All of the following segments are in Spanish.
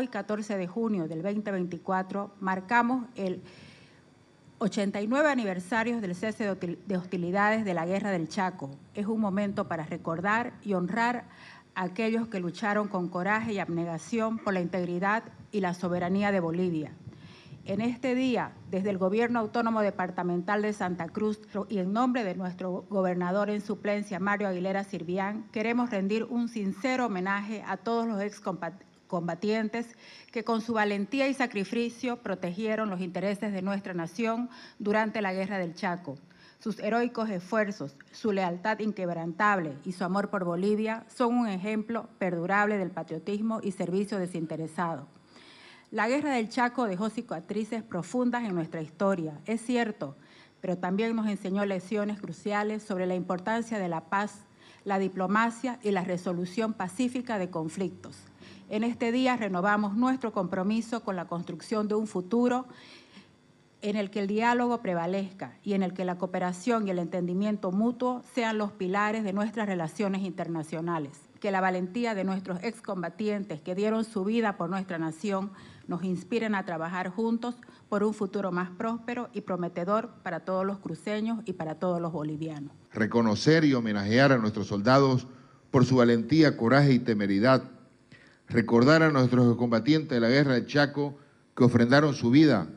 hoy, 14 de junio del 2024, marcamos el 89 aniversario del cese de hostilidades de la Guerra del Chaco. Es un momento para recordar y honrar a aquellos que lucharon con coraje y abnegación por la integridad y la soberanía de Bolivia. En este día, desde el Gobierno Autónomo Departamental de Santa Cruz y en nombre de nuestro gobernador en suplencia, Mario Aguilera Sirvián, queremos rendir un sincero homenaje a todos los combatientes que con su valentía y sacrificio protegieron los intereses de nuestra nación durante la Guerra del Chaco. Sus heroicos esfuerzos, su lealtad inquebrantable y su amor por Bolivia son un ejemplo perdurable del patriotismo y servicio desinteresado. La guerra del Chaco dejó cicatrices profundas en nuestra historia, es cierto, pero también nos enseñó lecciones cruciales sobre la importancia de la paz, la diplomacia y la resolución pacífica de conflictos. En este día renovamos nuestro compromiso con la construcción de un futuro en el que el diálogo prevalezca y en el que la cooperación y el entendimiento mutuo sean los pilares de nuestras relaciones internacionales. Que la valentía de nuestros excombatientes que dieron su vida por nuestra nación nos inspiren a trabajar juntos por un futuro más próspero y prometedor para todos los cruceños y para todos los bolivianos. Reconocer y homenajear a nuestros soldados por su valentía, coraje y temeridad recordar a nuestros combatientes de la guerra de Chaco que ofrendaron su vida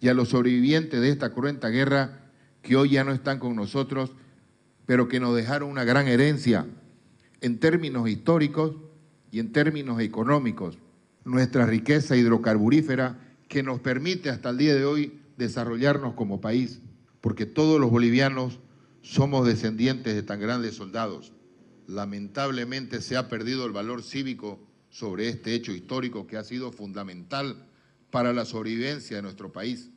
y a los sobrevivientes de esta cruenta guerra que hoy ya no están con nosotros, pero que nos dejaron una gran herencia en términos históricos y en términos económicos. Nuestra riqueza hidrocarburífera que nos permite hasta el día de hoy desarrollarnos como país, porque todos los bolivianos somos descendientes de tan grandes soldados. Lamentablemente se ha perdido el valor cívico sobre este hecho histórico que ha sido fundamental para la sobrevivencia de nuestro país.